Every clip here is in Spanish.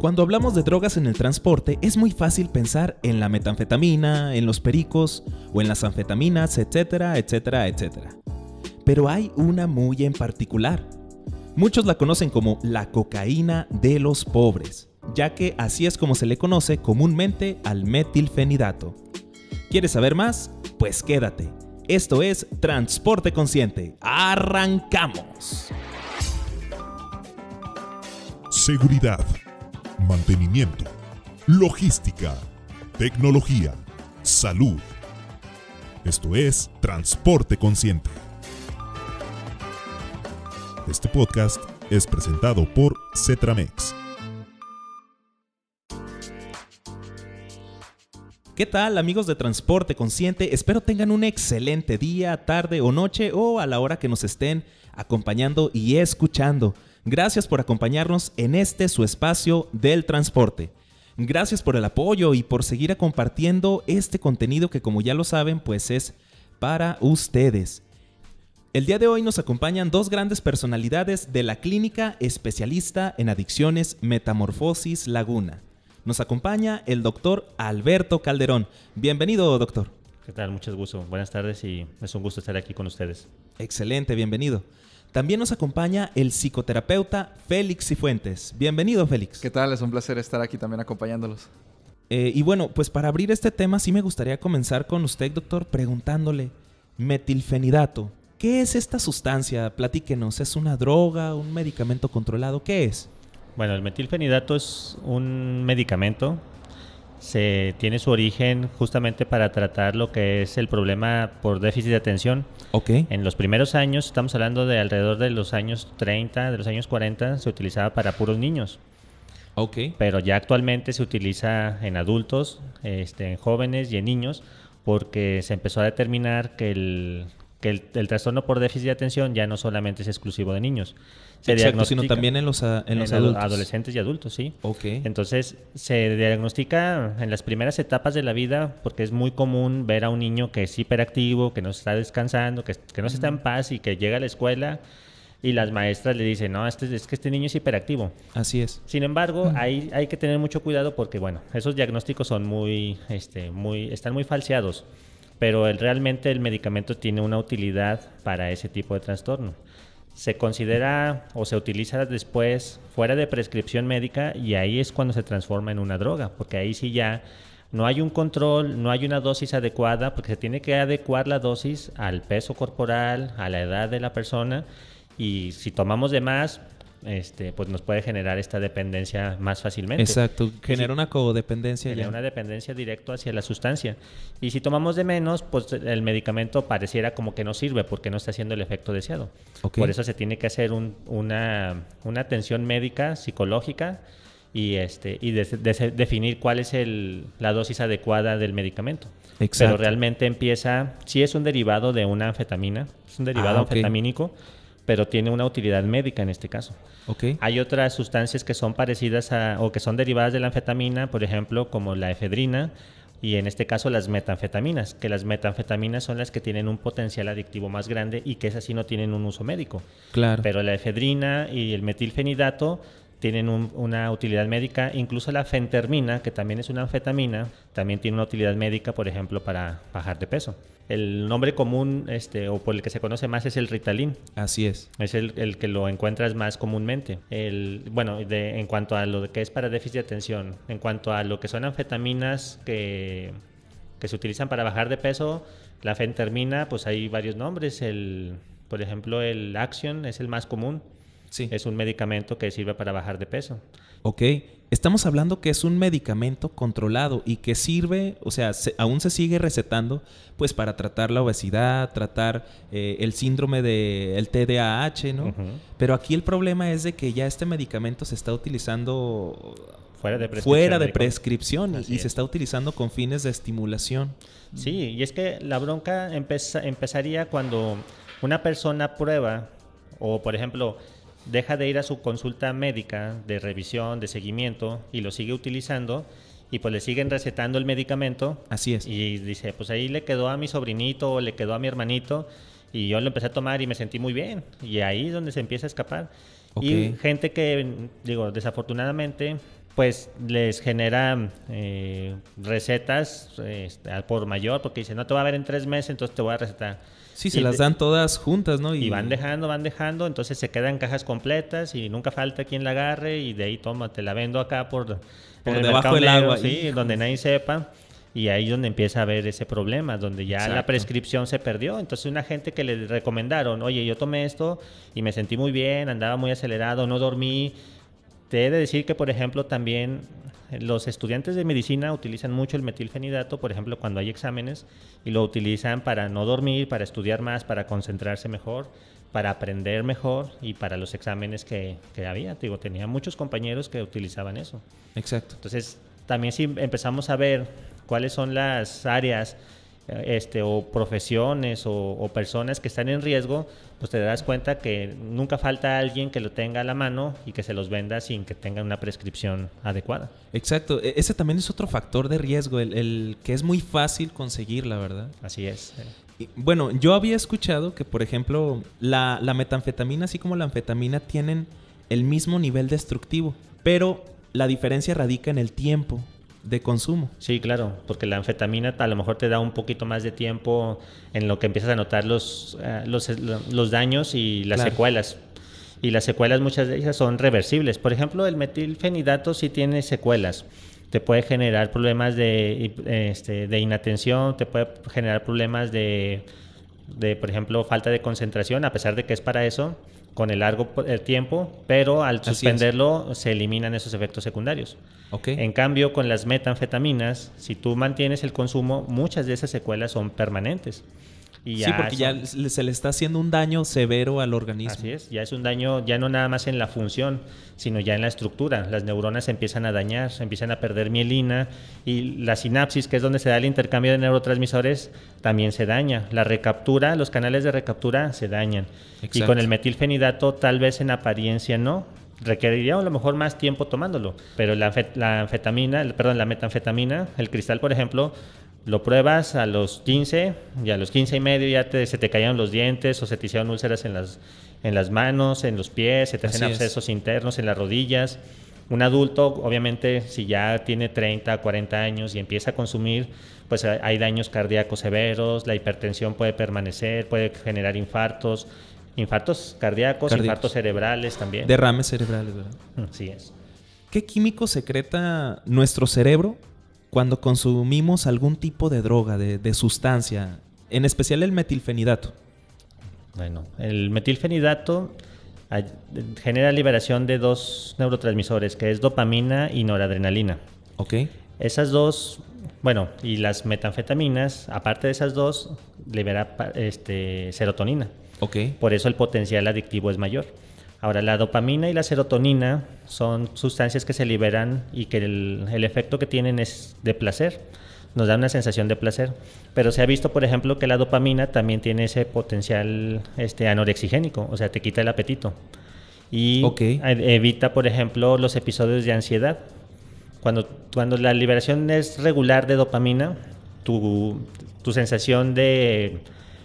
Cuando hablamos de drogas en el transporte, es muy fácil pensar en la metanfetamina, en los pericos o en las anfetaminas, etcétera, etcétera, etcétera. Pero hay una muy en particular. Muchos la conocen como la cocaína de los pobres, ya que así es como se le conoce comúnmente al metilfenidato. ¿Quieres saber más? Pues quédate. Esto es Transporte Consciente. ¡Arrancamos! Seguridad mantenimiento, logística, tecnología, salud. Esto es Transporte Consciente. Este podcast es presentado por Cetramex. ¿Qué tal amigos de Transporte Consciente? Espero tengan un excelente día, tarde o noche o a la hora que nos estén acompañando y escuchando. Gracias por acompañarnos en este su espacio del transporte. Gracias por el apoyo y por seguir compartiendo este contenido que como ya lo saben pues es para ustedes. El día de hoy nos acompañan dos grandes personalidades de la clínica especialista en adicciones Metamorfosis Laguna. Nos acompaña el doctor Alberto Calderón. Bienvenido, doctor. ¿Qué tal? Muchas gusto. Buenas tardes y es un gusto estar aquí con ustedes. Excelente, bienvenido. También nos acompaña el psicoterapeuta Félix Cifuentes. Bienvenido, Félix. ¿Qué tal? Es un placer estar aquí también acompañándolos. Eh, y bueno, pues para abrir este tema sí me gustaría comenzar con usted, doctor, preguntándole, metilfenidato, ¿qué es esta sustancia? Platíquenos, ¿es una droga, un medicamento controlado? ¿Qué es? Bueno, el metilfenidato es un medicamento se tiene su origen justamente para tratar lo que es el problema por déficit de atención. Okay. En los primeros años, estamos hablando de alrededor de los años 30, de los años 40, se utilizaba para puros niños. Okay. Pero ya actualmente se utiliza en adultos, este, en jóvenes y en niños, porque se empezó a determinar que el que el, trastorno por déficit de atención ya no solamente es exclusivo de niños. Se diagnostica sino también en los, en los adultos. Adolescentes y adultos, sí. Ok. Entonces, se diagnostica en las primeras etapas de la vida porque es muy común ver a un niño que es hiperactivo, que no está descansando, que, no se está en paz y que llega a la escuela y las maestras le dicen, no, este, es que este niño es hiperactivo. Así es. Sin embargo, hay, hay que tener mucho cuidado porque, bueno, esos diagnósticos son muy, este, muy, están muy falseados pero el, realmente el medicamento tiene una utilidad para ese tipo de trastorno. Se considera o se utiliza después fuera de prescripción médica y ahí es cuando se transforma en una droga, porque ahí sí ya no hay un control, no hay una dosis adecuada, porque se tiene que adecuar la dosis al peso corporal, a la edad de la persona. Y si tomamos de más, este, pues nos puede generar esta dependencia más fácilmente. Exacto, genera una codependencia. Genera una dependencia directa hacia la sustancia. Y si tomamos de menos, pues el medicamento pareciera como que no sirve porque no está haciendo el efecto deseado. Por eso se tiene que hacer una, atención médica, psicológica y, este, y definir cuál es la dosis adecuada del medicamento. Exacto. Pero realmente empieza, si es un derivado de una anfetamina, es un derivado ah, anfetamínico pero tiene una utilidad médica en este caso. Okay. Hay otras sustancias que son parecidas a, o que son derivadas de la anfetamina, por ejemplo, como la efedrina y en este caso las metanfetaminas, que las metanfetaminas son las que tienen un potencial adictivo más grande y que es así no tienen un uso médico. Claro. Pero la efedrina y el metilfenidato tienen una utilidad médica. Incluso la fentermina, que también es una anfetamina, también tiene una utilidad médica, por ejemplo, para bajar de peso. El nombre común este, o por el que se conoce más es el Ritalin. Así es. Es el, que lo encuentras más comúnmente. bueno, en cuanto a lo que es para déficit de atención, en cuanto a lo que son anfetaminas que, que se utilizan para bajar de peso, la fentermina, pues hay varios nombres. El, por ejemplo, el Action es el más común Sí. Es un medicamento que sirve para bajar de peso. Ok. Estamos hablando que es un medicamento controlado y que sirve, o sea, aún se sigue recetando, pues para tratar la obesidad, tratar eh, el síndrome del TDAH, ¿no? Pero aquí el problema es de que ya este medicamento se está utilizando fuera de prescripción. Fuera de prescripción y se está utilizando con fines de estimulación. Sí, y es que la bronca empezaría cuando una persona prueba, o por ejemplo, deja de ir a su consulta médica de revisión, de seguimiento y lo sigue utilizando y pues le siguen recetando el medicamento. Así es. Y dice, pues ahí le quedó a mi sobrinito o le quedó a mi hermanito y yo lo empecé a tomar y me sentí muy bien. Y ahí es donde se empieza a escapar. Y gente que, digo, desafortunadamente, pues les genera eh, recetas eh, por mayor, porque dice, no te va a ver en tres meses, entonces te voy a recetar Sí, se las dan todas juntas, ¿no? Y, van dejando, van dejando, entonces se quedan cajas completas y nunca falta quien la agarre y de ahí toma, te la vendo acá por, por debajo del agua. Sí, donde nadie sepa. Y ahí es donde empieza a haber ese problema, donde ya la prescripción se perdió. Entonces una gente que le recomendaron, oye, yo tomé esto y me sentí muy bien, andaba muy acelerado, no dormí. Te he de decir que, por ejemplo, también los estudiantes de medicina utilizan mucho el metilfenidato, por ejemplo, cuando hay exámenes, y lo utilizan para no dormir, para estudiar más, para concentrarse mejor, para aprender mejor y para los exámenes que, que había. digo, tenía muchos compañeros que utilizaban eso. Exacto. Entonces, también si empezamos a ver cuáles son las áreas este, o profesiones o, personas que están en riesgo, pues te das cuenta que nunca falta alguien que lo tenga a la mano y que se los venda sin que tengan una prescripción adecuada. Exacto, e-, ese también es otro factor de riesgo, el, que es muy fácil conseguir, la verdad. Así es. bueno, yo había escuchado que, por ejemplo, la, la metanfetamina, así como la anfetamina, tienen el mismo nivel destructivo, pero la diferencia radica en el tiempo de consumo. Sí, claro, porque la anfetamina a lo mejor te da un poquito más de tiempo en lo que empiezas a notar los, eh, eh, los, daños y las secuelas. Y las secuelas muchas de ellas son reversibles. Por ejemplo, el metilfenidato sí tiene secuelas. Te puede generar problemas de, este, inatención, te puede generar problemas de, de, por ejemplo, falta de concentración, a pesar de que es para eso con el largo tiempo, pero al suspenderlo se eliminan esos efectos secundarios. En cambio, con las metanfetaminas, si tú mantienes el consumo, muchas de esas secuelas son permanentes ya sí, porque ya se le está haciendo un daño severo al organismo. Así es, ya es un daño, ya no nada más en la función, sino ya en la estructura. Las neuronas empiezan a dañar, se empiezan a perder mielina y la sinapsis, que es donde se da el intercambio de neurotransmisores, también se daña. La recaptura, los canales de recaptura se dañan. Y con el metilfenidato, tal vez en apariencia no, requeriría a lo mejor más tiempo tomándolo, pero la, anfetamina, perdón, la metanfetamina, el cristal, por ejemplo, lo pruebas a los 15 y a los 15 y medio ya se te cayeron los dientes o se te hicieron úlceras en las, en las manos, en los pies, se te hacen abscesos internos, en las rodillas. Un adulto, obviamente, si ya tiene 30, 40 años y empieza a consumir, pues hay daños cardíacos severos, la hipertensión puede permanecer, puede generar infartos, infartos cardíacos, infartos cerebrales también. Derrames cerebrales, ¿verdad? Así es. ¿Qué químico secreta nuestro cerebro cuando consumimos algún tipo de droga, de, sustancia, en especial el metilfenidato? Bueno, el metilfenidato genera liberación de dos neurotransmisores, que es dopamina y noradrenalina. Ok. Esas dos, bueno, y las metanfetaminas, aparte de esas dos, libera este, serotonina. Ok. Por eso el potencial adictivo es mayor. Ahora, la dopamina y la serotonina son sustancias que se liberan y que el, efecto que tienen es de placer nos da una sensación de placer. Pero se ha visto, por ejemplo, que la dopamina también tiene ese potencial este, anorexigénico, o sea, te quita el apetito. Y e, evita, por ejemplo, los episodios de ansiedad. Cuando, cuando la liberación es regular de dopamina, tu, sensación de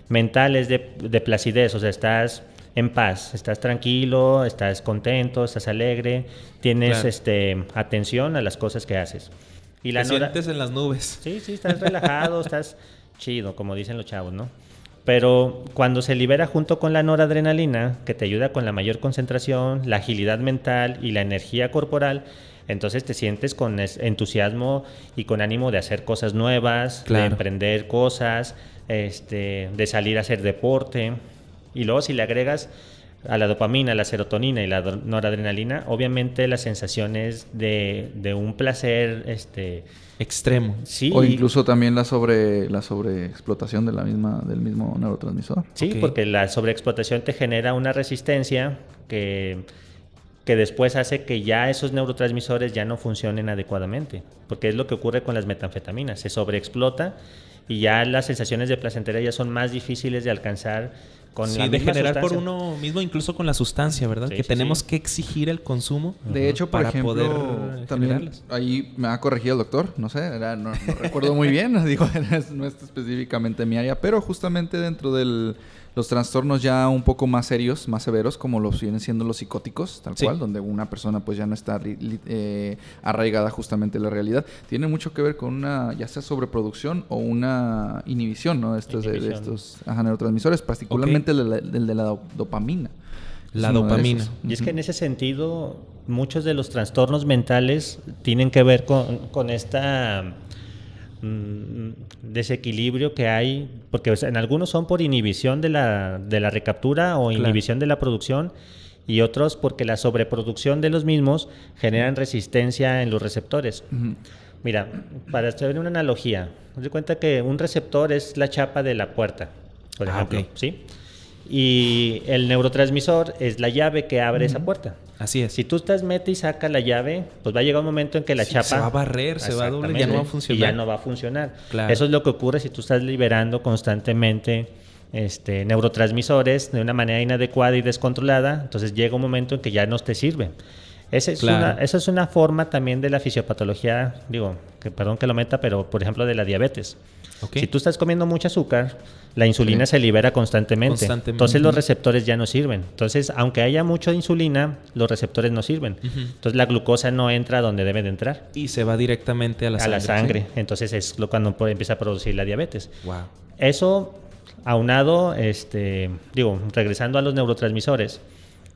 mental es de, de placidez, o sea, estás en paz, estás tranquilo, estás contento, estás alegre, tienes este, atención a las cosas que haces. Y Te sientes en las nubes. Sí, sí, estás relajado, estás chido, como dicen los chavos, ¿no? Pero cuando se libera junto con la noradrenalina, que te ayuda con la mayor concentración, la agilidad mental y la energía corporal, entonces te sientes con entusiasmo y con ánimo de hacer cosas nuevas, de emprender cosas, este, de salir a hacer deporte. Y luego si le agregas a la dopamina, la serotonina y la noradrenalina, obviamente las sensaciones de, de un placer este extremo. Sí. O incluso también la sobre la sobreexplotación de la misma del mismo neurotransmisor. Sí, porque la sobreexplotación te genera una resistencia que que después hace que ya esos neurotransmisores ya no funcionen adecuadamente, porque es lo que ocurre con las metanfetaminas, se sobreexplota y ya las sensaciones de placentera ya son más difíciles de alcanzar sí, de generar por uno mismo, incluso con la sustancia, ¿verdad? que tenemos que exigir el consumo. De hecho, para poder eh, también ahí me ha corregido el doctor, no sé, no, recuerdo muy bien, digo, no es específicamente mi área, pero justamente dentro del los trastornos ya un poco más serios, más severos, como los vienen siendo los psicóticos, tal cual, donde una persona pues ya no está eh, arraigada justamente en la realidad, tiene mucho que ver con una, ya sea sobreproducción o una inhibición, ¿no? Estos, De, estos neurotransmisores, particularmente el, de la, de la dopamina. La dopamina. Y es que en ese sentido, muchos de los trastornos mentales tienen que ver con, con esta Mm, desequilibrio que hay, porque en algunos son por inhibición de la, de la recaptura o inhibición de la producción y otros porque la sobreproducción de los mismos generan resistencia en los receptores. Mira, para hacer una analogía, doy cuenta que un receptor es la chapa de la puerta, por ah, ejemplo, ¿sí? Y el neurotransmisor es la llave que abre esa puerta. Así es. Si tú estás mete y saca la llave, pues va a llegar un momento en que la chapa. Se va a barrer, se va a doble, ya no va a funcionar. Y ya no va a funcionar. Eso es lo que ocurre si tú estás liberando constantemente este, neurotransmisores de una manera inadecuada y descontrolada. Entonces llega un momento en que ya no te sirve. Esa es, una, esa es una forma también de la fisiopatología, digo, que perdón que lo meta, pero por ejemplo de la diabetes. Si tú estás comiendo mucho azúcar, la insulina se libera constantemente. Entonces los receptores ya no sirven. Entonces, aunque haya mucha insulina, los receptores no sirven. Entonces la glucosa no entra donde debe de entrar. Y se va directamente a la sangre. A la sangre. Entonces es lo cuando empieza a producir la diabetes. Wow. Eso aunado, este, digo, regresando a los neurotransmisores,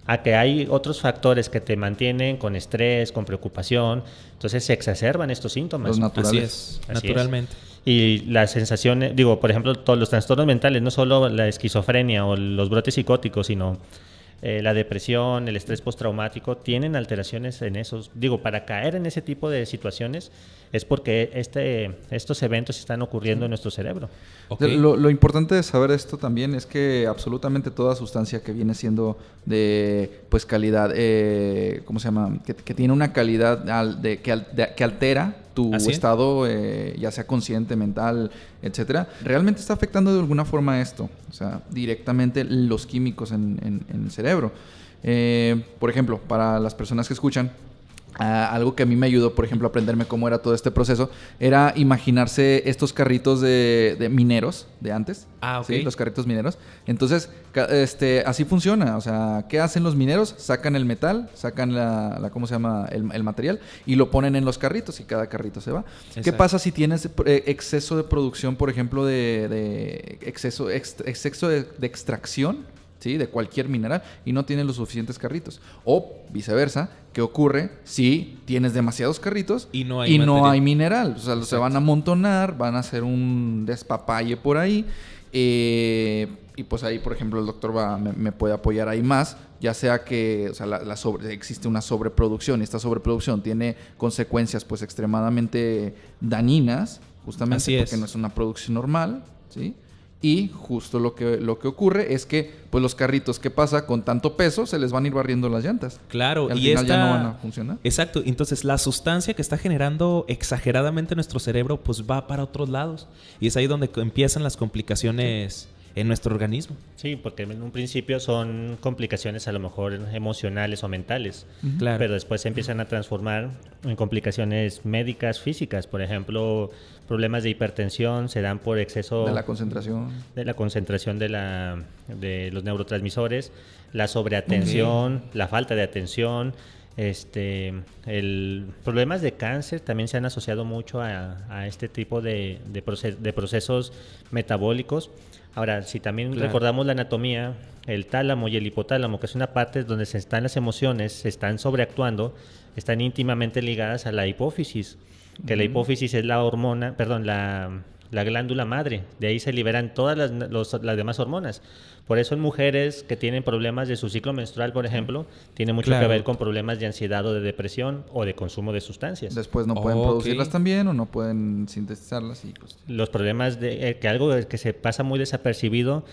a que hay otros factores que te mantienen con estrés, con preocupación, entonces se exacerban estos síntomas. naturales. naturalmente y las sensaciones, eh, digo, por ejemplo, todos los trastornos mentales, no solo la esquizofrenia o los brotes psicóticos, sino eh, la depresión, el estrés postraumático, tienen alteraciones en esos. Digo, para caer en ese tipo de situaciones es porque este, estos eventos están ocurriendo en nuestro cerebro. Lo, importante de saber esto también es que absolutamente toda sustancia que viene siendo de pues calidad, eh, ¿cómo se llama? Que, tiene una calidad que altera tu ¿Ah, estado, eh, ya sea consciente, mental, etcétera, realmente está afectando de alguna forma esto, o sea, directamente los químicos en, el cerebro. Eh, por ejemplo, para las personas que escuchan, algo que a mí me ayudó, por ejemplo, a aprenderme cómo era todo este proceso, era imaginarse estos carritos de, mineros de antes. Ah, los carritos mineros. Entonces, este, así funciona. O sea, ¿qué hacen los mineros? Sacan el metal, sacan la, ¿cómo se llama? El, material y lo ponen en los carritos y cada carrito se va. ¿Qué pasa si tienes eh, exceso de producción, por ejemplo, de, exceso, exceso de extracción? ¿sí? de cualquier mineral y no tienes los suficientes carritos. O viceversa, ¿qué ocurre si tienes demasiados carritos y no hay, mineral? O sea, se van a amontonar, van a hacer un despapalle por ahí. Eh, y pues ahí, por ejemplo, el doctor va, me, puede apoyar ahí más, ya sea que existe una sobreproducción y esta sobreproducción tiene consecuencias pues extremadamente dañinas, justamente porque no es una producción normal, ¿sí? Y justo lo que, lo que ocurre es que, pues los carritos, que pasa? Con tanto peso se les van a ir barriendo las llantas. Claro, y, al final ya no van a funcionar. Exacto, entonces la sustancia que está generando exageradamente nuestro cerebro, pues va para otros lados. Y es ahí donde empiezan las complicaciones. en nuestro organismo. Sí, porque en un principio son complicaciones a lo mejor emocionales o mentales, claro. pero después se empiezan a transformar en complicaciones médicas, físicas, por ejemplo, Problemas de hipertensión se dan por exceso... De la concentración. De la concentración de, la, de los neurotransmisores, la sobreatención, la falta de atención, este, el, problemas de cáncer también se han asociado mucho a, este tipo de, de, procesos metabólicos. Ahora, si también recordamos la anatomía, el tálamo y el hipotálamo, que es una parte donde se están las emociones, se están sobreactuando, están íntimamente ligadas a la hipófisis, que la hipófisis es la hormona, perdón, la, glándula madre. De ahí se liberan todas las, demás hormonas. Por eso en mujeres que tienen problemas de su ciclo menstrual, por ejemplo, tiene mucho que ver con problemas de ansiedad o de depresión o de consumo de sustancias. Después no pueden producirlas también o no pueden sintetizarlas. Y pues, Los problemas de eh, que algo que se pasa muy desapercibido,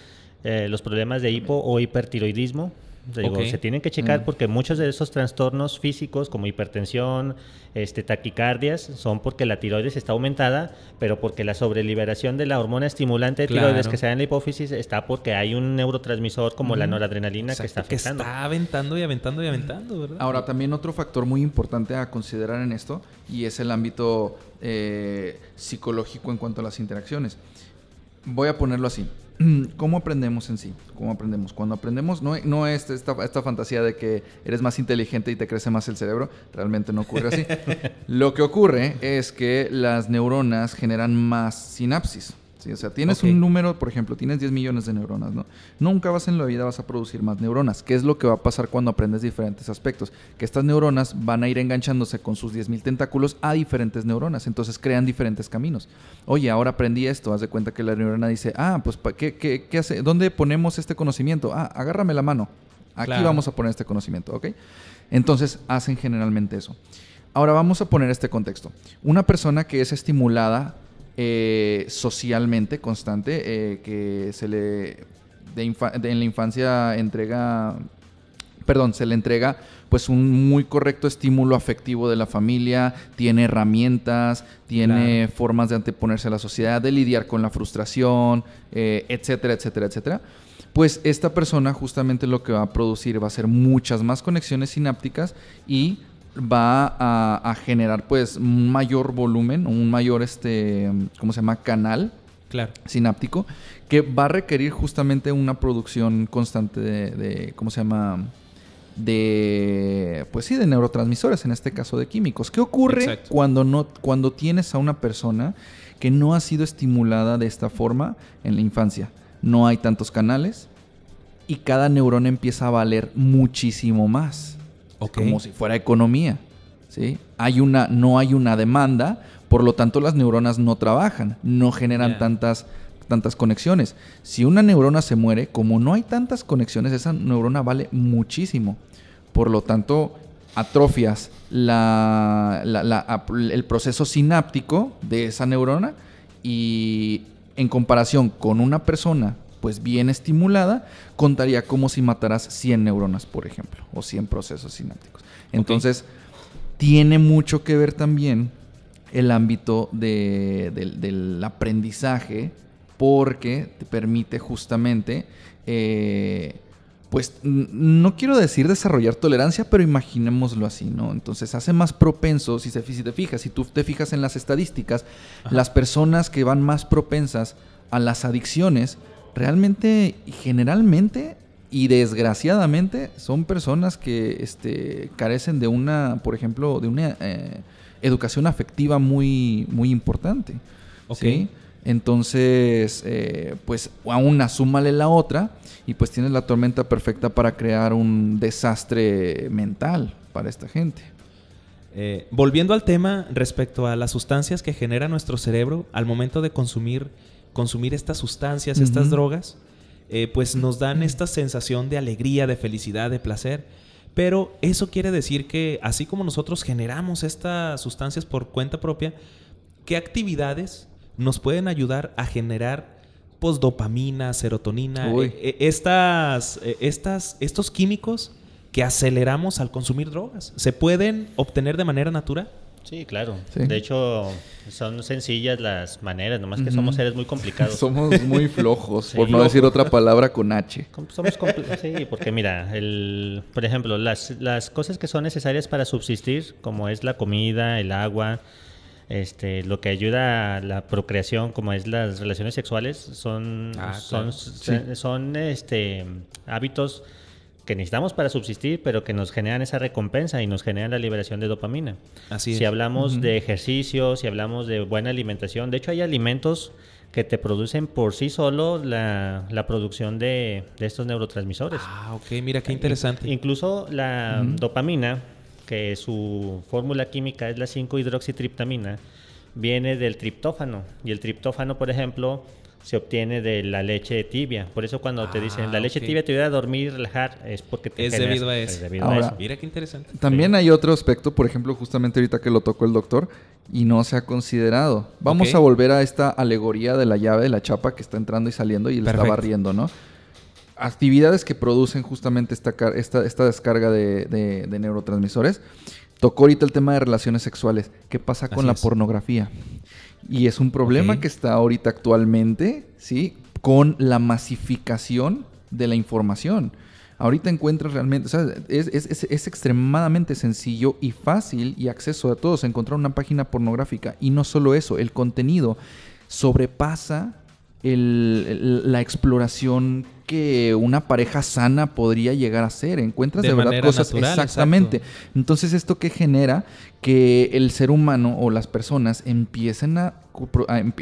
eh, los problemas de hipo o hipertiroidismo, se tienen que checar mm. porque muchos de esos trastornos físicos como hipertensión, este, taquicardias, son porque la tiroides está aumentada, pero porque la sobreliberación de la hormona estimulante de tiroides que se da en la hipófisis está porque hay un neurotransmisor como la noradrenalina que está afectando. está aventando y aventando y aventando, Ahora, también otro factor muy importante a considerar en esto y es el ámbito eh, psicológico en cuanto a las interacciones. Voy a ponerlo así Mm, ¿Cómo aprendemos en sí? ¿Cómo aprendemos? Cuando aprendemos, no, no es esta, esta, fantasía de que eres más inteligente y te crece más el cerebro, realmente no ocurre así. Lo que ocurre es que las neuronas generan más sinapsis. O sea, tienes un número, por ejemplo, tienes 10 millones de neuronas, ¿no? Nunca vas en la vida vas a producir más neuronas. ¿Qué es lo que va a pasar cuando aprendes diferentes aspectos? Que estas neuronas van a ir enganchándose con sus 10.000 tentáculos a diferentes neuronas, entonces crean diferentes caminos. Oye, ahora aprendí esto, haz de cuenta que la neurona dice, ah, pues, ¿qué, qué, hace? ¿Dónde ponemos este conocimiento? Ah, agárrame la mano. Aquí vamos a poner este conocimiento, ¿ok? Entonces hacen generalmente eso. Ahora vamos a poner este contexto. Una persona que es estimulada eh, socialmente constante eh, que se le en la infancia entrega perdón, se le entrega pues un muy correcto estímulo afectivo de la familia, tiene herramientas, tiene formas de anteponerse a la sociedad, de lidiar con la frustración, eh, etcétera, etcétera, etcétera. Pues esta persona justamente lo que va a producir va a ser muchas más conexiones sinápticas y va a, generar pues un mayor volumen, un mayor este, ¿cómo se llama? Canal sináptico, que va a requerir justamente una producción constante de, ¿cómo se llama? De, pues sí, de neurotransmisores, en este caso de químicos. ¿Qué ocurre cuando, no, cuando tienes a una persona que no ha sido estimulada de esta forma en la infancia? No hay tantos canales y cada neurona empieza a valer muchísimo más como si fuera economía. ¿sí? Hay una, no hay una demanda, por lo tanto las neuronas no trabajan, no generan tantas, tantas conexiones. Si una neurona se muere, como no hay tantas conexiones, esa neurona vale muchísimo. Por lo tanto, atrofias el proceso sináptico de esa neurona y en comparación con una persona pues bien estimulada, contaría como si mataras 100 neuronas, por ejemplo, o 100 procesos sinápticos. Entonces, tiene mucho que ver también el ámbito del, aprendizaje porque te permite justamente, eh, pues no quiero decir desarrollar tolerancia, pero imaginémoslo así, ¿no? Entonces hace más propenso, si, se, si te fijas, si tú te fijas en las estadísticas, las personas que van más propensas a las adicciones realmente, generalmente y desgraciadamente son personas que este, carecen de una, por ejemplo, de una eh, educación afectiva muy, muy importante. Ok. Entonces, eh, pues a una la otra y pues tienes la tormenta perfecta para crear un desastre mental para esta gente. Eh, volviendo al tema respecto a las sustancias que genera nuestro cerebro al momento de consumir consumir estas sustancias, estas drogas, eh, pues nos dan esta sensación de alegría, de felicidad, de placer. Pero eso quiere decir que así como nosotros generamos estas sustancias por cuenta propia, ¿qué actividades nos pueden ayudar a generar dopamina, serotonina, eh, eh, estas, estas, estos químicos que aceleramos al consumir drogas? ¿Se pueden obtener de manera natural? Sí, claro. De hecho, son sencillas las maneras, nomás que somos seres muy complicados. somos muy flojos, por no decir otra palabra con H. Somos sí, porque mira, el, por ejemplo, las, las cosas que son necesarias para subsistir, como es la comida, el agua, este, lo que ayuda a la procreación, como es las relaciones sexuales, son, ah, son, son este, hábitos que necesitamos para subsistir, pero que nos generan esa recompensa y nos generan la liberación de dopamina. Así Si hablamos de ejercicio, si hablamos de buena alimentación, de hecho hay alimentos que te producen por sí solo la, producción de, estos neurotransmisores. Ah, ok, mira qué interesante. Incluso la dopamina, que su fórmula química es la 5-hidroxitriptamina, viene del triptófano. Y el triptófano, por ejemplo, se obtiene de la leche tibia. Por eso cuando te dicen la ah, leche tibia te ayuda a dormir, y relajar, es porque te es debido eso. Es debido a eso. Mira qué interesante. También hay otro aspecto, por ejemplo, justamente ahorita que lo tocó el doctor y no se ha considerado. Vamos a volver a esta alegoría de la llave, de la chapa que está entrando y saliendo y le está barriendo, ¿no? Actividades que producen justamente esta, esta, esta descarga de, neurotransmisores. Tocó ahorita el tema de relaciones sexuales. ¿Qué pasa con la pornografía? Y es un problema que está ahorita actualmente, ¿sí? Con la masificación de la información. Ahorita encuentras realmente, es, es, extremadamente sencillo y fácil y acceso a todos encontrar una página pornográfica. Y no solo eso, el contenido sobrepasa la exploración que una pareja sana podría llegar a hacer. Encuentras de, verdad cosas exactamente. Entonces, esto que genera que el ser humano o las personas empiecen a, em,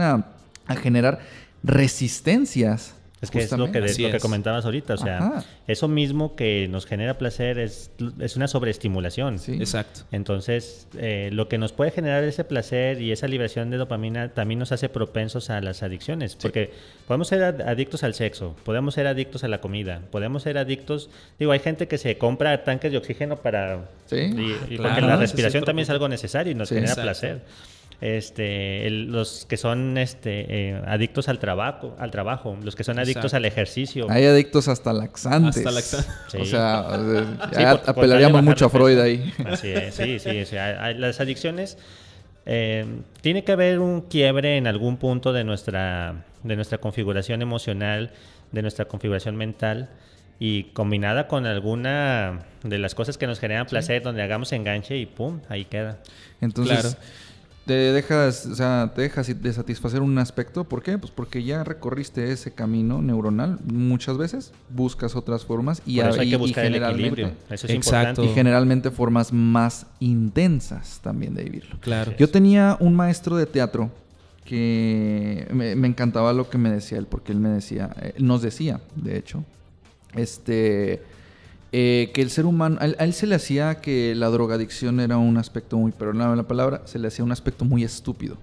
a, a generar resistencias es que es lo que, lo que comentabas ahorita, o sea, eso mismo que nos genera placer es, una sobreestimulación. Exacto. Entonces, eh, lo que nos puede generar ese placer y esa liberación de dopamina también nos hace propensos a las adicciones, porque podemos ser adictos al sexo, podemos ser adictos a la comida, podemos ser adictos, digo, hay gente que se compra tanques de oxígeno para... Sí. Ah, porque la respiración también es algo necesario y nos genera placer este, los que son este, eh, adictos al trabajo, al trabajo, los que son adictos al ejercicio. Hay adictos hasta laxantes. O sea, apelaríamos mucho a Freud ahí. Así es, sí, sí. las adicciones... Eh, tiene que haber un quiebre en algún punto de nuestra, de nuestra configuración emocional, de nuestra configuración mental y combinada con alguna de las cosas que nos generan placer, donde hagamos enganche y pum, ahí queda. Entonces, te dejas, o sea, te dejas de satisfacer un aspecto. ¿Por qué? Pues porque ya recorriste ese camino neuronal muchas veces, buscas otras formas y ahí eso que el es Y generalmente formas más intensas también de vivirlo. Claro. Yo tenía un maestro de teatro que me, encantaba lo que me decía él, porque él me decía, eh, nos decía, de hecho, este eh, que el ser humano, a él, se le hacía que la drogadicción era un aspecto muy, pero no la palabra, se le hacía un aspecto muy estúpido.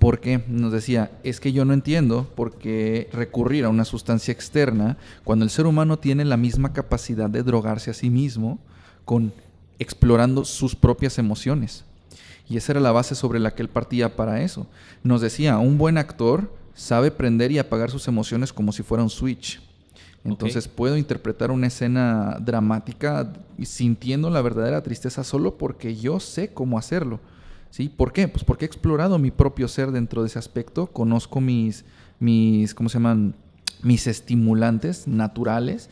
Porque nos decía, es que yo no entiendo por qué recurrir a una sustancia externa cuando el ser humano tiene la misma capacidad de drogarse a sí mismo con explorando sus propias emociones. Y esa era la base sobre la que él partía para eso. Nos decía, un buen actor sabe prender y apagar sus emociones como si fuera un switch. Entonces puedo interpretar una escena dramática sintiendo la verdadera tristeza solo porque yo sé cómo hacerlo. ¿Sí? ¿Por qué? Pues porque he explorado mi propio ser dentro de ese aspecto, conozco mis, mis ¿cómo se llaman? Mis estimulantes naturales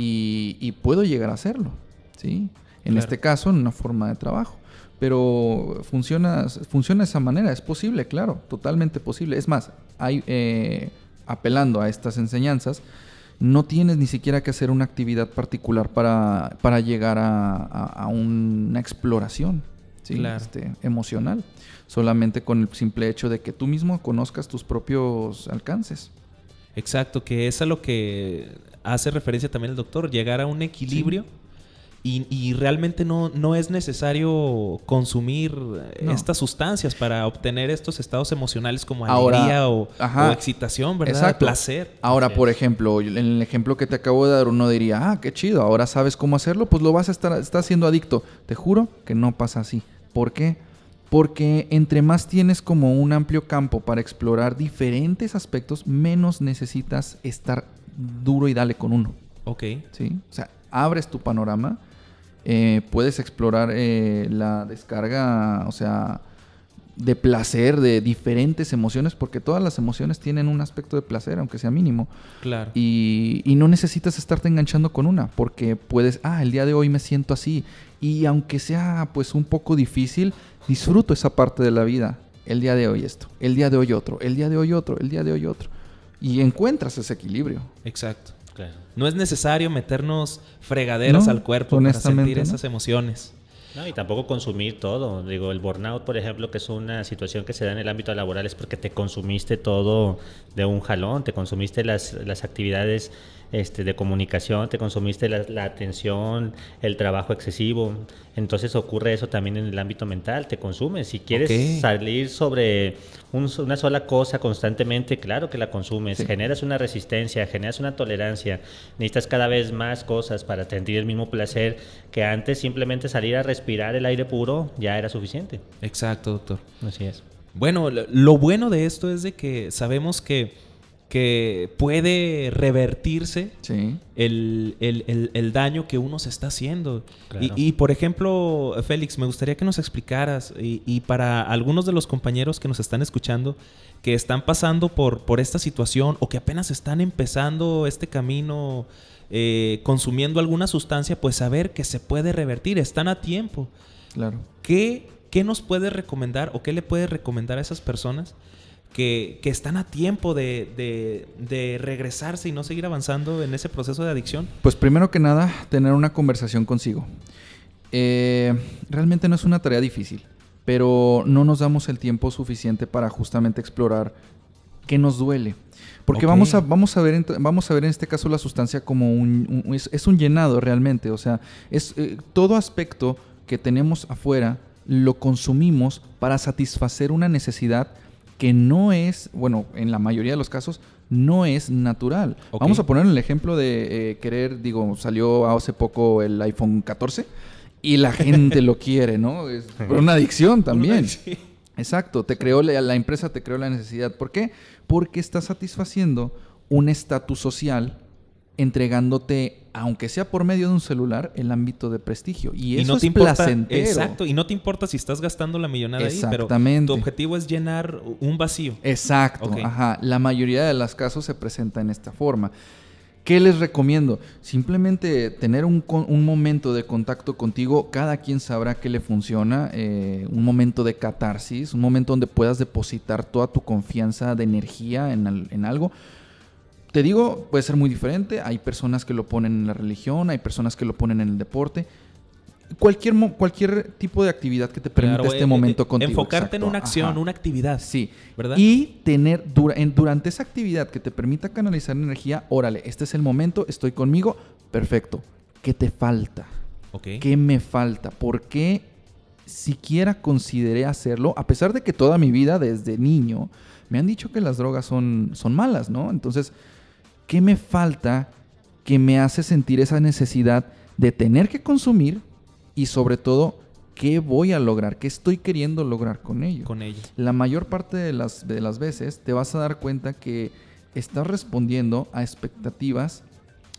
y, puedo llegar a hacerlo, ¿sí? En este caso, en una forma de trabajo. Pero funciona, funciona de esa manera, es posible, claro, totalmente posible. Es más, hay, eh, apelando a estas enseñanzas, no tienes ni siquiera que hacer una actividad particular para, para llegar a, una exploración este, emocional. Solamente con el simple hecho de que tú mismo conozcas tus propios alcances. Exacto, que es a lo que hace referencia también el doctor, llegar a un equilibrio. Y, realmente no, no es necesario consumir estas sustancias para obtener estos estados emocionales como alegría o, excitación, ¿verdad? Placer. Ahora, por ejemplo, en el ejemplo que te acabo de dar, uno diría, ah, qué chido, ahora sabes cómo hacerlo, pues lo vas a estar, estás siendo adicto. Te juro que no pasa así. ¿Por qué? Porque entre más tienes como un amplio campo para explorar diferentes aspectos, menos necesitas estar duro y dale con uno. Ok. ¿Sí? O sea, abres tu panorama eh, puedes explorar eh, la descarga, o sea, de placer, de diferentes emociones, porque todas las emociones tienen un aspecto de placer, aunque sea mínimo. Claro. Y, y, no necesitas estarte enganchando con una, porque puedes, ah, el día de hoy me siento así. Y aunque sea pues un poco difícil, disfruto esa parte de la vida. El día de hoy esto, el día de hoy otro, el día de hoy otro, el día de hoy otro. Y encuentras ese equilibrio. Exacto. No es necesario meternos fregaderas al cuerpo para sentir esas emociones. No, y tampoco consumir todo. Digo, el burnout, por ejemplo, que es una situación que se da en el ámbito laboral, es porque te consumiste todo de un jalón, te consumiste las, las actividades este, de comunicación, te consumiste la, atención, el trabajo excesivo. Entonces ocurre eso también en el ámbito mental, te consumes. Si quieres salir sobre una sola cosa constantemente, claro que la consumes. Generas una resistencia, generas una tolerancia. Necesitas cada vez más cosas para sentir el mismo placer que antes simplemente salir a respirar el aire puro ya era suficiente. Exacto, doctor. Así es. Bueno, lo bueno de esto es de que sabemos que que puede revertirse el, daño que uno se está haciendo. Y, por ejemplo, Félix, me gustaría que nos explicaras, y, para algunos de los compañeros que nos están escuchando, que están pasando por, por esta situación o que apenas están empezando este camino eh, consumiendo alguna sustancia, pues saber que se puede revertir, están a tiempo. Claro. ¿Qué, nos puede recomendar o qué le puede recomendar a esas personas? que, están a tiempo de, regresarse y no seguir avanzando en ese proceso de adicción? Pues primero que nada, tener una conversación consigo. Eh, realmente no es una tarea difícil, pero no nos damos el tiempo suficiente para justamente explorar qué nos duele. Porque vamos, a, vamos, a ver, vamos a ver en este caso la sustancia como un, es, un llenado realmente. O sea, es eh, todo aspecto que tenemos afuera lo consumimos para satisfacer una necesidad que no es, bueno, en la mayoría de los casos, no es natural. Vamos a poner el ejemplo de eh, querer, digo, salió hace poco el iPhone 14 y la gente lo quiere, ¿no? Es una adicción también. Exacto, te creó la, empresa te creó la necesidad. ¿Por qué? Porque estás satisfaciendo un estatus social entregándote aunque sea por medio de un celular, el ámbito de prestigio. Y, eso no es Exacto, y no te importa si estás gastando la millonada ahí, pero tu objetivo es llenar un vacío. Exacto, ajá. La mayoría de los casos se presenta en esta forma. ¿Qué les recomiendo? Simplemente tener un, momento de contacto contigo, cada quien sabrá qué le funciona, eh, un momento de catarsis, un momento donde puedas depositar toda tu confianza de energía en algo te digo, puede ser muy diferente. Hay personas que lo ponen en la religión, hay personas que lo ponen en el deporte. Cualquier, cualquier tipo de actividad que te permita este eh, eh, momento contigo. Enfocarte en una acción, una actividad. Sí. ¿Verdad? Y tener durante esa actividad que te permita canalizar energía, órale, este es el momento, estoy conmigo, perfecto. ¿Qué te falta? ¿Qué me falta? ¿Por qué siquiera consideré hacerlo? A pesar de que toda mi vida, desde niño, me han dicho que las drogas son, son malas, ¿no? Entonces, ¿qué me falta que me hace sentir esa necesidad de tener que consumir y sobre todo qué voy a lograr, qué estoy queriendo lograr con ello? Con La mayor parte de las, de las veces te vas a dar cuenta que estás respondiendo a expectativas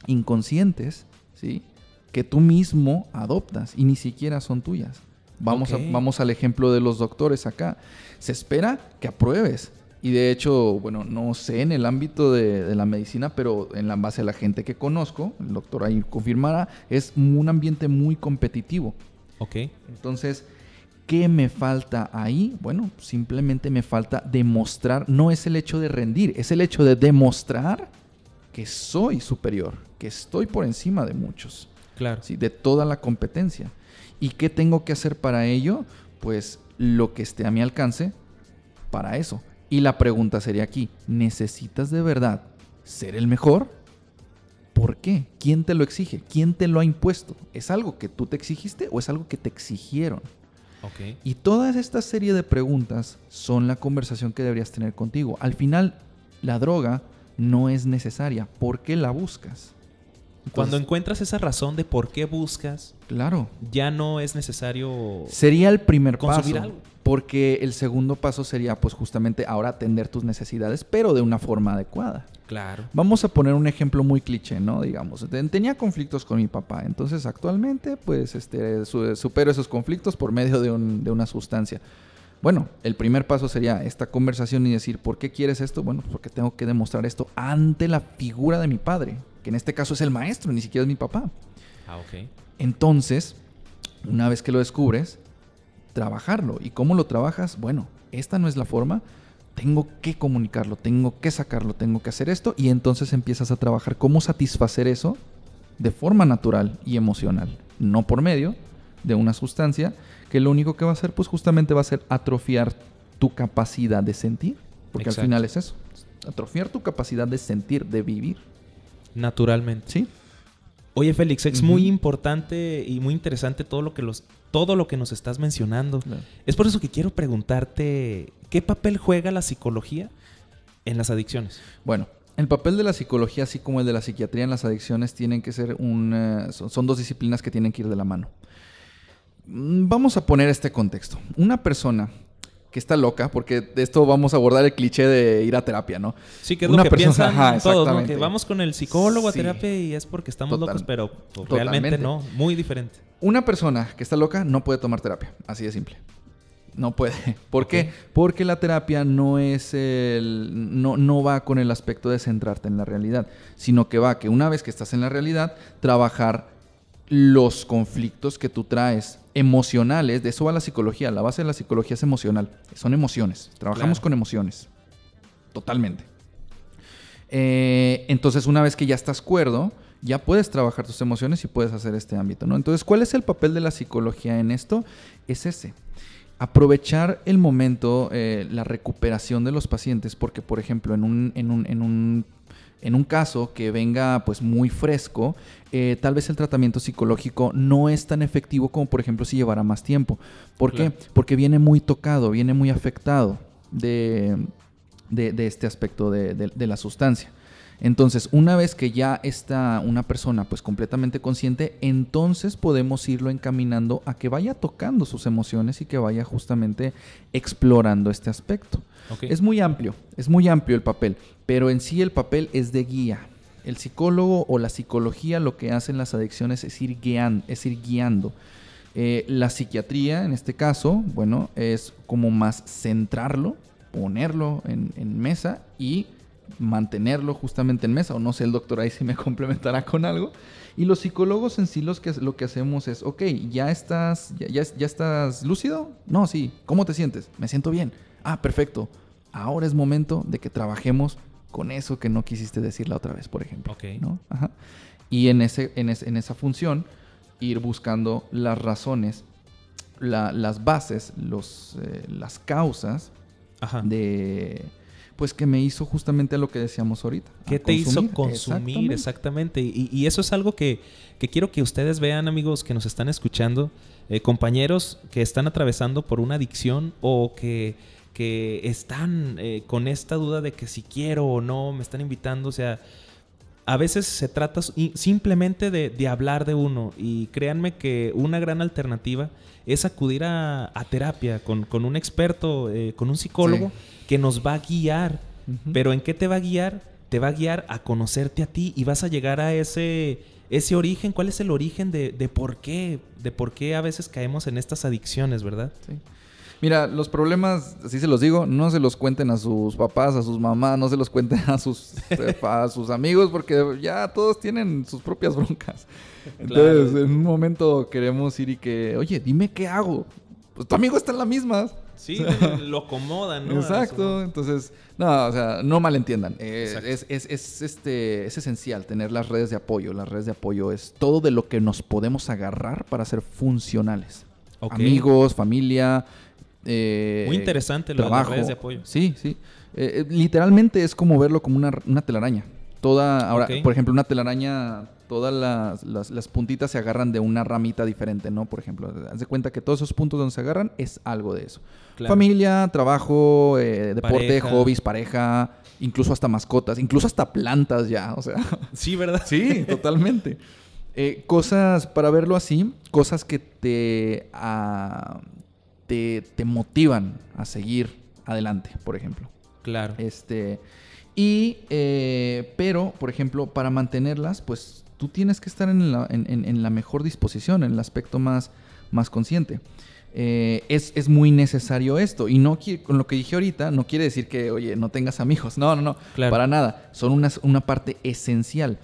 inconscientes, ¿sí? Que tú mismo adoptas y ni siquiera son tuyas. Vamos, vamos al ejemplo de los doctores acá. Se espera que apruebes, y de hecho, bueno, no sé en el ámbito de, la medicina, pero en la base de la gente que conozco, el doctor ahí confirmará, es un ambiente muy competitivo. Ok. Entonces, ¿qué me falta ahí? Bueno, simplemente me falta demostrar, no es el hecho de rendir, es el hecho de demostrar que soy superior, que estoy por encima de muchos. Claro. ¿sí? De toda la competencia. ¿Y qué tengo que hacer para ello? Pues lo que esté a mi alcance para eso. Y la pregunta sería aquí, ¿necesitas de verdad ser el mejor? ¿Por qué? ¿Quién te lo exige? ¿Quién te lo ha impuesto? ¿Es algo que tú te exigiste o es algo que te exigieron? Okay. Y todas esta serie de preguntas son la conversación que deberías tener contigo. Al final, la droga no es necesaria. ¿Por qué la buscas? Cuando encuentras esa razón de por qué buscas, claro, ya no es necesario. Sería el primer consumir porque el segundo paso sería pues justamente ahora atender tus necesidades, pero de una forma adecuada. Claro. Vamos a poner un ejemplo muy cliché, ¿no? Digamos, tenía conflictos con mi papá, entonces actualmente pues este, supero esos conflictos por medio de, de una sustancia. Bueno, el primer paso sería esta conversación y decir, ¿por qué quieres esto? Bueno, pues, porque tengo que demostrar esto ante la figura de mi padre, que en este caso es el maestro, ni siquiera es mi papá. Ah, ok. Entonces, una vez que lo descubres, trabajarlo. ¿Y cómo lo trabajas? Bueno, esta no es la forma. Tengo que comunicarlo, tengo que sacarlo, tengo que hacer esto. Y entonces empiezas a trabajar cómo satisfacer eso de forma natural y emocional. No por medio de una sustancia que lo único que va a hacer, pues justamente va a ser atrofiar tu capacidad de sentir. Porque al final es eso. Atrofiar tu capacidad de sentir, de vivir. Naturalmente. Sí. Oye, Félix, es muy importante y muy interesante todo lo que los todo lo que nos estás mencionando. Es por eso que quiero preguntarte, ¿qué papel juega la psicología en las adicciones? Bueno, el papel de la psicología, así como el de la psiquiatría en las adicciones, tienen que ser eh, son dos disciplinas que tienen que ir de la mano. Mm, vamos a poner este contexto. Una persona que está loca, porque de esto vamos a abordar el cliché de ir a terapia, ¿no? Sí, que es Una lo que todos, Que vamos con el psicólogo a terapia y es porque estamos locos, pero realmente no, muy diferente. Una persona que está loca no puede tomar terapia, así de simple. No puede. ¿Por qué? Porque la terapia no es el. No, no va con el aspecto de centrarte en la realidad. Sino que va que una vez que estás en la realidad, trabajar los conflictos que tú traes emocionales, de eso va la psicología, la base de la psicología es emocional, son emociones, trabajamos con emociones, totalmente. Eh, entonces, una vez que ya estás cuerdo, ya puedes trabajar tus emociones y puedes hacer este ámbito, ¿no? Entonces, ¿cuál es el papel de la psicología en esto? Es ese. Aprovechar el momento, eh, la recuperación de los pacientes, porque, por ejemplo, en un, en en un en un caso que venga pues muy fresco, eh, tal vez el tratamiento psicológico no es tan efectivo como por ejemplo si llevara más tiempo. ¿Por qué? Porque viene muy tocado, viene muy afectado de, este aspecto de, la sustancia. Entonces, una vez que ya está una persona pues completamente consciente, entonces podemos irlo encaminando a que vaya tocando sus emociones y que vaya justamente explorando este aspecto. Es muy amplio, es muy amplio el papel pero en sí el papel es de guía. El psicólogo o la psicología lo que hacen las adicciones es ir, es ir guiando. Eh, la psiquiatría, en este caso, bueno, es como más centrarlo, ponerlo en, mesa y mantenerlo justamente en mesa. O no sé, el doctor ahí si me complementará con algo. Y los psicólogos en sí que, lo que hacemos es, ok, ¿ya estás, ya, ya estás lúcido? No, sí. ¿Cómo te sientes? Me siento bien. Ah, perfecto. Ahora es momento de que trabajemos con eso que no quisiste decir la otra vez, por ejemplo. Y en, ese, en, esa función, ir buscando las razones, las bases, los, eh, las causas de pues que me hizo justamente lo que decíamos ahorita. ¿Qué te hizo consumir exactamente? Y, eso es algo que, quiero que ustedes vean, amigos que nos están escuchando, eh, compañeros que están atravesando por una adicción o que que están eh, con esta duda de que si quiero o no, me están invitando, o sea, a veces se trata simplemente de, hablar de uno y créanme que una gran alternativa es acudir a, terapia con, un experto, eh, con un psicólogo que nos va a guiar. Pero ¿en qué te va a guiar? Te va a guiar a conocerte a ti y vas a llegar a ese, ese origen. ¿Cuál es el origen de, de por qué? De por qué a veces caemos en estas adicciones, ¿verdad? Sí. Mira, los problemas, así se los digo, no se los cuenten a sus papás, a sus mamás, no se los cuenten a sus, a sus amigos, porque ya todos tienen sus propias broncas. Entonces, en un momento queremos ir y que, oye, dime qué hago. Pues tu amigo está en la misma. Sí, lo acomodan, ¿no? Exacto. Entonces, no, o sea, no malentiendan. Eh, es, es, este, es esencial tener las redes de apoyo. Las redes de apoyo es todo de lo que nos podemos agarrar para ser funcionales. Amigos, familia, eh, Muy interesante lo trabajo. de apoyo. Sí, sí. Eh, eh, literalmente es como verlo como una, telaraña. Toda, ahora, por ejemplo, una telaraña, todas las, puntitas se agarran de una ramita diferente, ¿no? Por ejemplo, haz de cuenta que todos esos puntos donde se agarran es algo de eso. Familia, trabajo, deporte, hobbies, pareja, incluso hasta mascotas, incluso hasta plantas ya, o sea. Sí, ¿verdad? sí, totalmente. cosas, para verlo así, cosas que te, ah, te, motivan a seguir adelante, por ejemplo. Claro. Este, y, eh, pero, por ejemplo, para mantenerlas, pues tú tienes que estar en la, mejor disposición, en el aspecto más, más consciente. Eh, es, muy necesario esto. Y no con lo que dije ahorita, no quiere decir que, oye, no tengas amigos. No, no, no. Para nada. Son una, una parte esencial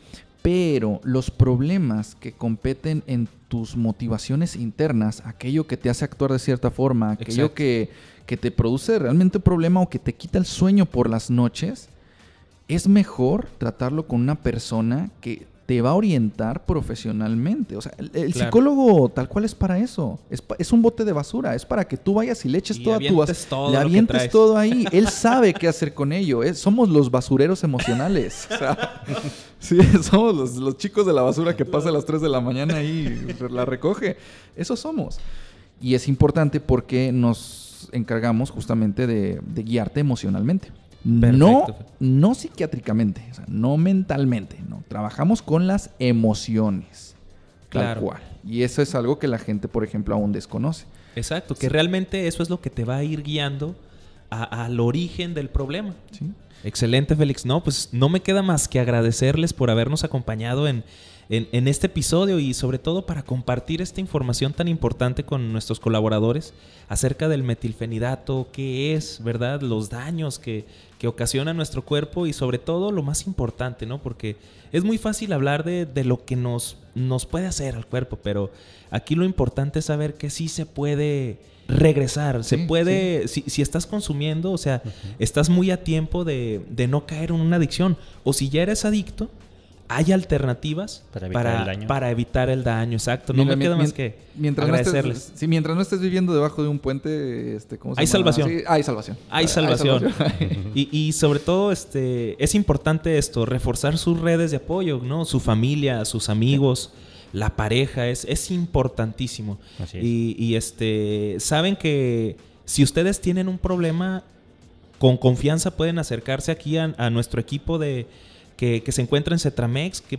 pero los problemas que competen en tus motivaciones internas, aquello que te hace actuar de cierta forma, aquello que, te produce realmente un problema o que te quita el sueño por las noches, es mejor tratarlo con una persona que te va a orientar profesionalmente. O sea, el, psicólogo tal cual es para eso. Es, un bote de basura. Es para que tú vayas y le eches toda tu basura. le avientes todo ahí. Él sabe qué hacer con ello. Eh. somos los basureros emocionales. O sea, Sí, somos los, chicos de la basura que pasa a las 3 de la mañana y la recoge. Eso somos. Y es importante porque nos encargamos justamente de, guiarte emocionalmente. No, no, psiquiátricamente, no mentalmente, no. Trabajamos con las emociones. Claro. Tal cual. Y eso es algo que la gente, por ejemplo, aún desconoce. Exacto, que realmente eso es lo que te va a ir guiando al origen del problema. Sí. Excelente, Félix. No, pues no me queda más que agradecerles por habernos acompañado en, en, este episodio y sobre todo para compartir esta información tan importante con nuestros colaboradores acerca del metilfenidato, qué es, ¿verdad? Los daños que, ocasiona nuestro cuerpo y sobre todo lo más importante, ¿no? Porque es muy fácil hablar de, de lo que nos, nos puede hacer al cuerpo, pero aquí lo importante es saber que sí se puede regresar. Se puede, Si, si, estás consumiendo, o sea, estás muy a tiempo de, de, no caer en una adicción. O si ya eres adicto, hay alternativas para evitar, para, el, daño. evitar el daño. Exacto. No me queda más que mientras agradecerles. mientras no estés viviendo debajo de un puente, este, ¿cómo hay, Salvación. hay salvación. hay salvación. Hay salvación. y, y, sobre todo, este, es importante esto, reforzar sus redes de apoyo, ¿no? Su familia, sus amigos la pareja, es, es importantísimo. Y, este, saben que si ustedes tienen un problema, con confianza pueden acercarse aquí a, nuestro equipo de, que, se encuentra en Cetramex, que,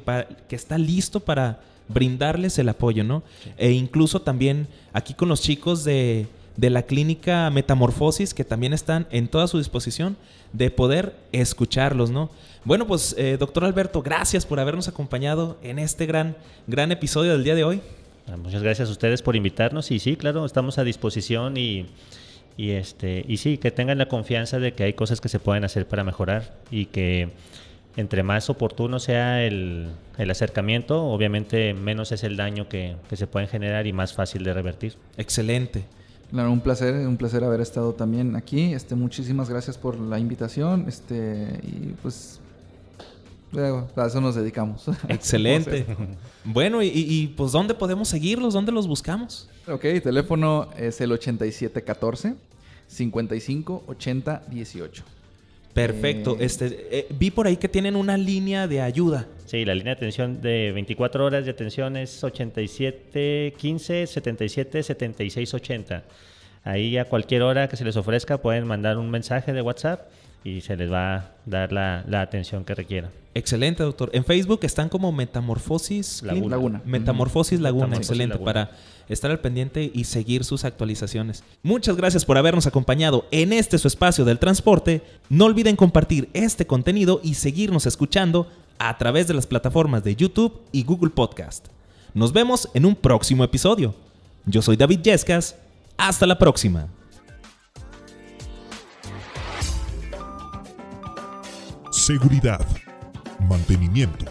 que está listo para brindarles el apoyo, ¿no? E incluso también aquí con los chicos de, de la clínica Metamorfosis, que también están en toda su disposición de poder escucharlos, ¿no? Bueno, pues eh, doctor Alberto, gracias por habernos acompañado en este gran, gran episodio del día de hoy. Ah, muchas gracias a ustedes por invitarnos y sí, claro, estamos a disposición y, este, y sí, que tengan la confianza de que hay cosas que se pueden hacer para mejorar y que entre más oportuno sea el, acercamiento, obviamente menos es el daño que, que se pueden generar y más fácil de revertir. Excelente un placer, un placer haber estado también aquí. Este, muchísimas gracias por la invitación. Este, y pues a eso nos dedicamos. Excelente. bueno, y, pues ¿dónde podemos seguirlos? ¿Dónde los buscamos? Ok, teléfono es el 8714 55 80 18. Perfecto. Eh. Este, eh, vi por ahí que tienen una línea de ayuda. Sí, la línea de atención de 24 horas de atención es 87 15 77 76 80. Ahí a cualquier hora que se les ofrezca pueden mandar un mensaje de WhatsApp y se les va a dar la, atención que requieran. Excelente, doctor. En Facebook están como Metamorfosis Laguna. Metamorfosis Laguna, excelente, para estar al pendiente y seguir sus actualizaciones. Muchas gracias por habernos acompañado en este su espacio del transporte. No olviden compartir este contenido y seguirnos escuchando a través de las plataformas de YouTube y Google Podcast. Nos vemos en un próximo episodio. Yo soy David Yescas. Hasta la próxima. seguridad, mantenimiento,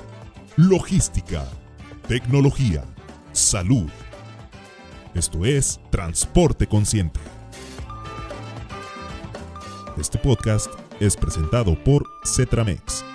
logística, tecnología, salud. Esto es Transporte Consciente. Este podcast es presentado por Cetramex